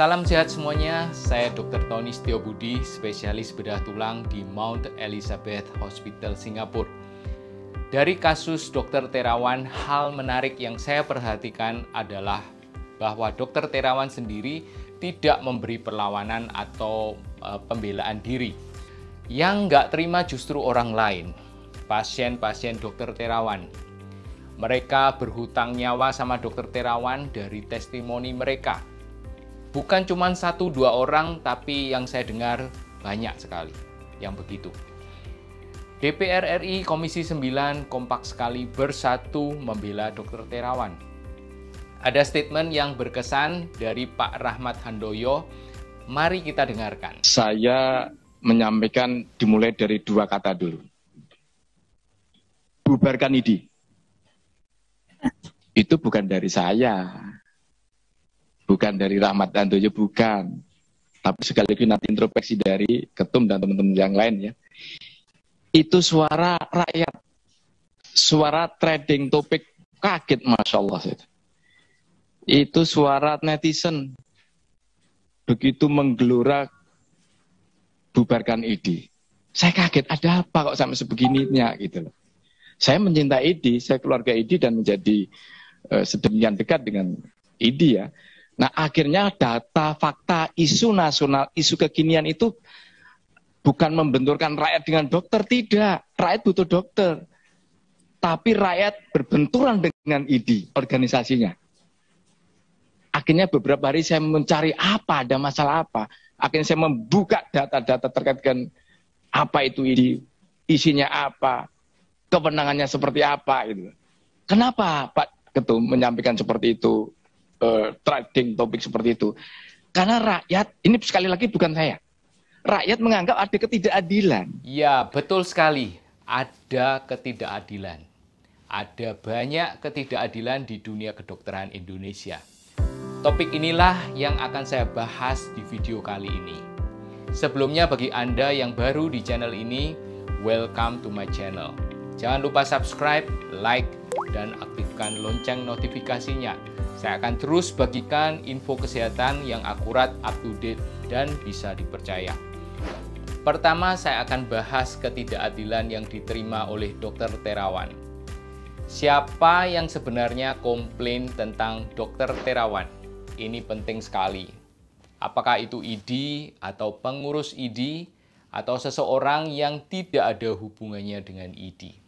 Salam sehat semuanya, saya Dr. Tony Setiobudi, Budi, spesialis bedah tulang di Mount Elizabeth Hospital Singapura. Dari kasus Dr. Terawan, hal menarik yang saya perhatikan adalah bahwa Dr. Terawan sendiri tidak memberi perlawanan atau e, pembelaan diri. Yang nggak terima justru orang lain, pasien-pasien Dr. Terawan. Mereka berhutang nyawa sama Dr. Terawan dari testimoni mereka bukan cuma satu dua orang, tapi yang saya dengar banyak sekali yang begitu. DPR RI Komisi 9 kompak sekali bersatu membela Dr. Terawan. Ada statement yang berkesan dari Pak Rahmat Handoyo. Mari kita dengarkan. Saya menyampaikan dimulai dari dua kata dulu. Bubarkan IDI. Itu bukan dari saya bukan dari Rahmat Andoyo bukan tapi sekaligus nanti introspeksi dari ketum dan teman-teman yang lain ya itu suara rakyat suara trading topik kaget masya Allah itu itu suara netizen begitu menggelora bubarkan ID saya kaget ada apa kok sampai sebegininya gitu loh saya mencintai ID saya keluarga ID dan menjadi uh, sedemikian dekat dengan ID ya Nah akhirnya data, fakta, isu nasional, isu kekinian itu bukan membenturkan rakyat dengan dokter, tidak. Rakyat butuh dokter. Tapi rakyat berbenturan dengan ID, organisasinya. Akhirnya beberapa hari saya mencari apa, ada masalah apa. Akhirnya saya membuka data-data terkait dengan apa itu ID, isinya apa, kewenangannya seperti apa. Gitu. Kenapa Pak Ketum menyampaikan seperti itu? Eh, trading topik seperti itu. Karena rakyat, ini sekali lagi bukan saya, rakyat menganggap ada ketidakadilan. Ya, betul sekali. Ada ketidakadilan. Ada banyak ketidakadilan di dunia kedokteran Indonesia. Topik inilah yang akan saya bahas di video kali ini. Sebelumnya bagi Anda yang baru di channel ini, welcome to my channel. Jangan lupa subscribe, like, dan aktifkan lonceng notifikasinya. Saya akan terus bagikan info kesehatan yang akurat, up to date, dan bisa dipercaya. Pertama, saya akan bahas ketidakadilan yang diterima oleh dokter Terawan. Siapa yang sebenarnya komplain tentang dokter Terawan? Ini penting sekali. Apakah itu ID atau pengurus ID atau seseorang yang tidak ada hubungannya dengan ID?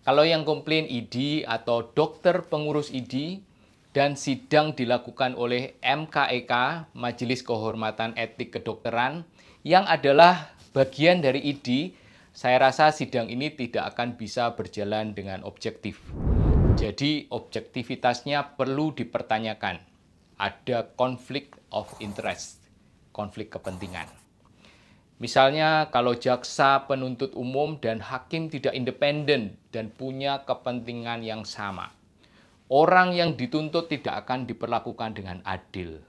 Kalau yang komplain ID atau dokter pengurus ID dan sidang dilakukan oleh MKEK, e Majelis Kehormatan Etik Kedokteran, yang adalah bagian dari ID, saya rasa sidang ini tidak akan bisa berjalan dengan objektif. Jadi objektivitasnya perlu dipertanyakan. Ada konflik of interest, konflik kepentingan. Misalnya kalau jaksa, penuntut umum, dan hakim tidak independen dan punya kepentingan yang sama. Orang yang dituntut tidak akan diperlakukan dengan adil.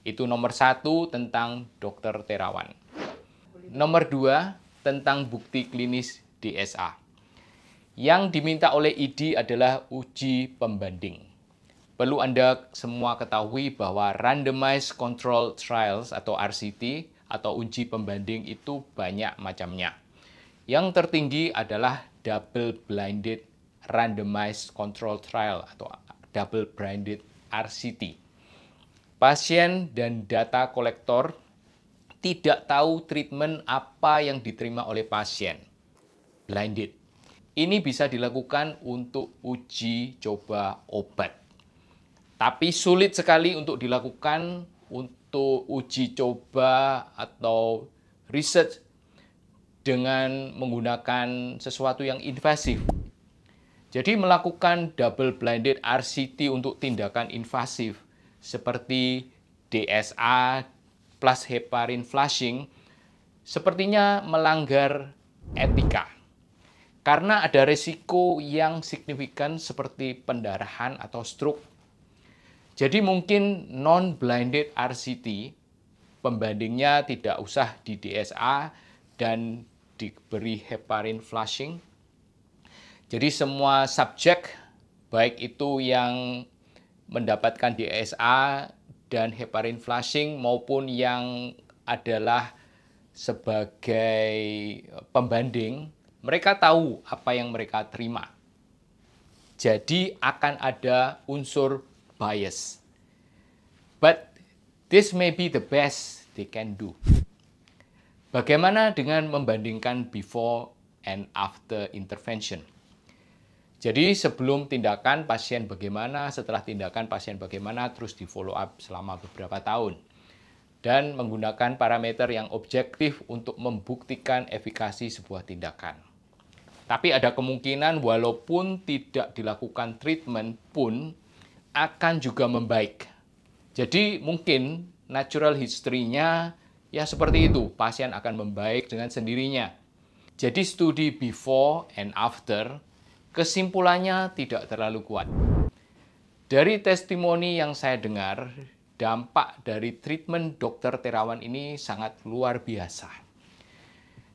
Itu nomor satu tentang dokter Terawan. Nomor dua tentang bukti klinis DSA. Yang diminta oleh ID adalah uji pembanding. Perlu Anda semua ketahui bahwa randomized control trials atau RCT atau uji pembanding itu banyak macamnya. Yang tertinggi adalah double blinded randomized control trial atau double blinded RCT. Pasien dan data kolektor tidak tahu treatment apa yang diterima oleh pasien. Blinded. Ini bisa dilakukan untuk uji coba obat. Tapi sulit sekali untuk dilakukan untuk satu uji coba atau research dengan menggunakan sesuatu yang invasif. Jadi melakukan double blinded RCT untuk tindakan invasif seperti DSA plus heparin flushing sepertinya melanggar etika. Karena ada resiko yang signifikan seperti pendarahan atau stroke jadi mungkin non-blinded RCT pembandingnya tidak usah di DSA dan diberi heparin flushing. Jadi semua subjek baik itu yang mendapatkan DSA dan heparin flushing maupun yang adalah sebagai pembanding, mereka tahu apa yang mereka terima. Jadi akan ada unsur bias. But this may be the best they can do. Bagaimana dengan membandingkan before and after intervention? Jadi sebelum tindakan pasien bagaimana, setelah tindakan pasien bagaimana, terus di follow up selama beberapa tahun. Dan menggunakan parameter yang objektif untuk membuktikan efikasi sebuah tindakan. Tapi ada kemungkinan walaupun tidak dilakukan treatment pun akan juga membaik. Jadi mungkin natural history-nya ya seperti itu, pasien akan membaik dengan sendirinya. Jadi studi before and after kesimpulannya tidak terlalu kuat. Dari testimoni yang saya dengar, dampak dari treatment dokter Terawan ini sangat luar biasa.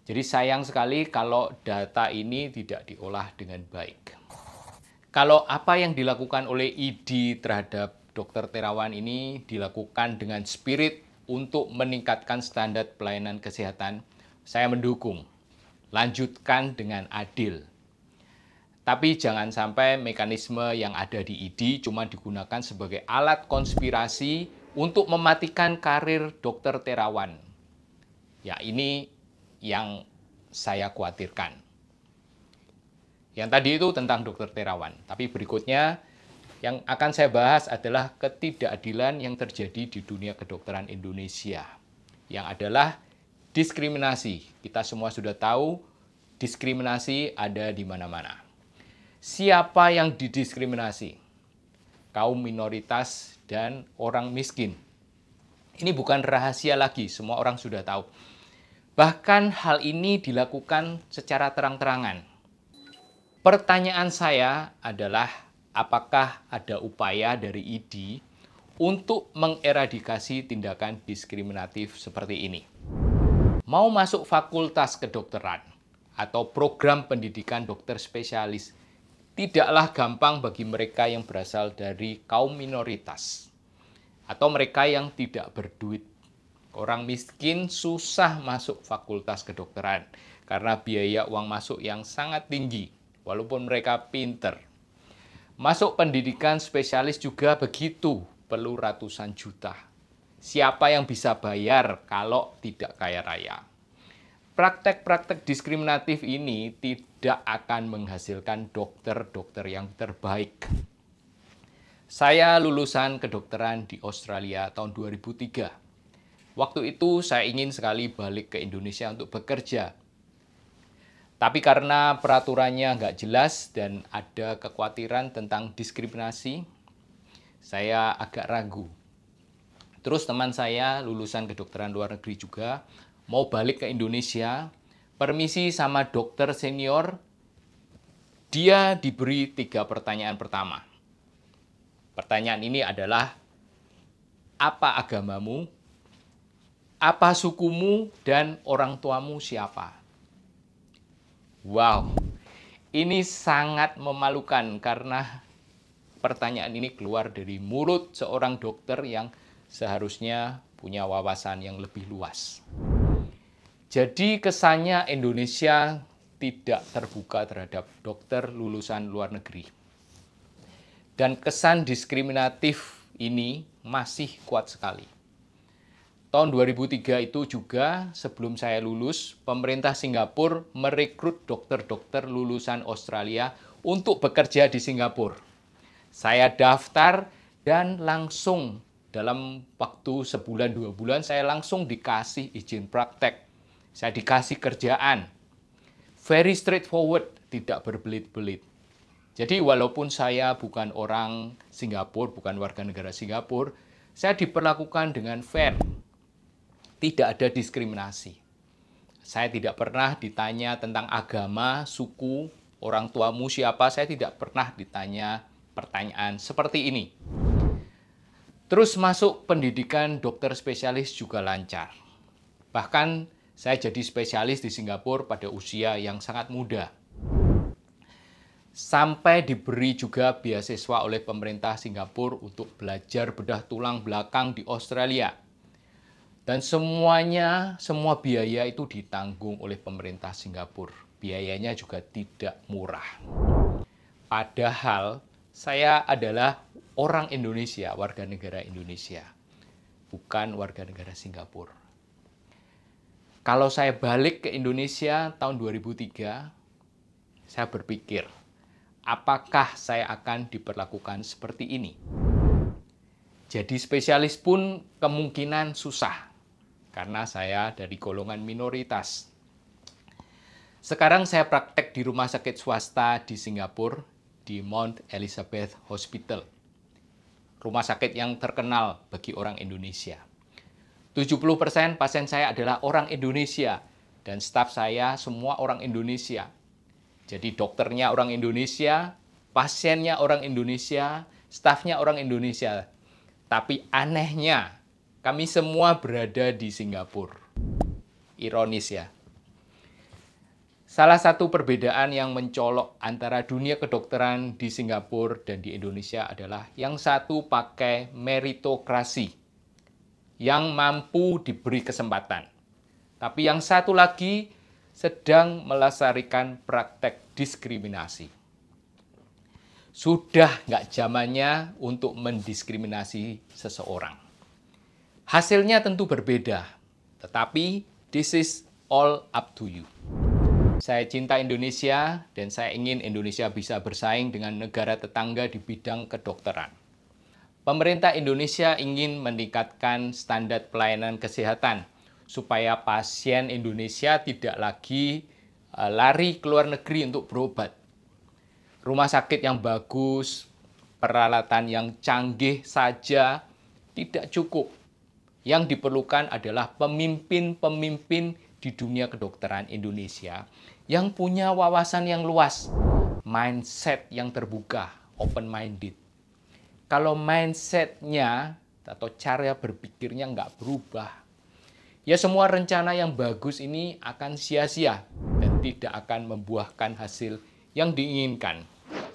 Jadi sayang sekali kalau data ini tidak diolah dengan baik. Kalau apa yang dilakukan oleh ID terhadap Dokter Terawan ini dilakukan dengan spirit untuk meningkatkan standar pelayanan kesehatan, saya mendukung. Lanjutkan dengan adil. Tapi jangan sampai mekanisme yang ada di ID cuma digunakan sebagai alat konspirasi untuk mematikan karir Dokter Terawan. Ya, ini yang saya khawatirkan. Yang tadi itu tentang Dokter Terawan, tapi berikutnya yang akan saya bahas adalah ketidakadilan yang terjadi di dunia kedokteran Indonesia, yang adalah diskriminasi. Kita semua sudah tahu diskriminasi ada di mana-mana. Siapa yang didiskriminasi? Kaum minoritas dan orang miskin. Ini bukan rahasia lagi, semua orang sudah tahu. Bahkan hal ini dilakukan secara terang-terangan Pertanyaan saya adalah apakah ada upaya dari ID untuk mengeradikasi tindakan diskriminatif seperti ini? Mau masuk fakultas kedokteran atau program pendidikan dokter spesialis tidaklah gampang bagi mereka yang berasal dari kaum minoritas atau mereka yang tidak berduit. Orang miskin susah masuk fakultas kedokteran karena biaya uang masuk yang sangat tinggi walaupun mereka pinter. Masuk pendidikan spesialis juga begitu, perlu ratusan juta. Siapa yang bisa bayar kalau tidak kaya raya? Praktek-praktek diskriminatif ini tidak akan menghasilkan dokter-dokter yang terbaik. Saya lulusan kedokteran di Australia tahun 2003. Waktu itu saya ingin sekali balik ke Indonesia untuk bekerja, tapi karena peraturannya nggak jelas dan ada kekhawatiran tentang diskriminasi, saya agak ragu. Terus teman saya lulusan kedokteran luar negeri juga mau balik ke Indonesia, permisi sama dokter senior, dia diberi tiga pertanyaan pertama. Pertanyaan ini adalah, apa agamamu, apa sukumu, dan orang tuamu siapa? Wow, ini sangat memalukan karena pertanyaan ini keluar dari mulut seorang dokter yang seharusnya punya wawasan yang lebih luas. Jadi kesannya Indonesia tidak terbuka terhadap dokter lulusan luar negeri. Dan kesan diskriminatif ini masih kuat sekali. Tahun 2003 itu juga sebelum saya lulus, pemerintah Singapura merekrut dokter-dokter lulusan Australia untuk bekerja di Singapura. Saya daftar dan langsung dalam waktu sebulan dua bulan saya langsung dikasih izin praktek. Saya dikasih kerjaan. Very straightforward, tidak berbelit-belit. Jadi walaupun saya bukan orang Singapura, bukan warga negara Singapura, saya diperlakukan dengan fair tidak ada diskriminasi. Saya tidak pernah ditanya tentang agama, suku, orang tuamu siapa, saya tidak pernah ditanya pertanyaan seperti ini. Terus masuk pendidikan dokter spesialis juga lancar. Bahkan saya jadi spesialis di Singapura pada usia yang sangat muda. Sampai diberi juga beasiswa oleh pemerintah Singapura untuk belajar bedah tulang belakang di Australia. Dan semuanya, semua biaya itu ditanggung oleh pemerintah Singapura. Biayanya juga tidak murah. Padahal saya adalah orang Indonesia, warga negara Indonesia, bukan warga negara Singapura. Kalau saya balik ke Indonesia tahun 2003, saya berpikir, apakah saya akan diperlakukan seperti ini? Jadi spesialis pun kemungkinan susah karena saya dari golongan minoritas. Sekarang saya praktek di rumah sakit swasta di Singapura di Mount Elizabeth Hospital. Rumah sakit yang terkenal bagi orang Indonesia. 70% pasien saya adalah orang Indonesia dan staf saya semua orang Indonesia. Jadi dokternya orang Indonesia, pasiennya orang Indonesia, stafnya orang Indonesia. Tapi anehnya kami semua berada di Singapura. Ironis ya. Salah satu perbedaan yang mencolok antara dunia kedokteran di Singapura dan di Indonesia adalah yang satu pakai meritokrasi yang mampu diberi kesempatan. Tapi yang satu lagi sedang melasarkan praktek diskriminasi. Sudah nggak zamannya untuk mendiskriminasi seseorang. Hasilnya tentu berbeda, tetapi this is all up to you. Saya cinta Indonesia dan saya ingin Indonesia bisa bersaing dengan negara tetangga di bidang kedokteran. Pemerintah Indonesia ingin meningkatkan standar pelayanan kesehatan supaya pasien Indonesia tidak lagi eh, lari ke luar negeri untuk berobat. Rumah sakit yang bagus, peralatan yang canggih saja tidak cukup yang diperlukan adalah pemimpin-pemimpin di dunia kedokteran Indonesia yang punya wawasan yang luas, mindset yang terbuka, open-minded. Kalau mindsetnya atau cara berpikirnya nggak berubah, ya semua rencana yang bagus ini akan sia-sia dan tidak akan membuahkan hasil yang diinginkan.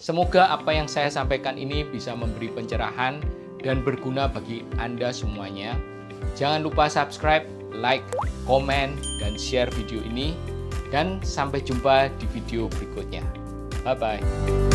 Semoga apa yang saya sampaikan ini bisa memberi pencerahan dan berguna bagi Anda semuanya. Jangan lupa subscribe, like, komen, dan share video ini. Dan sampai jumpa di video berikutnya. Bye-bye.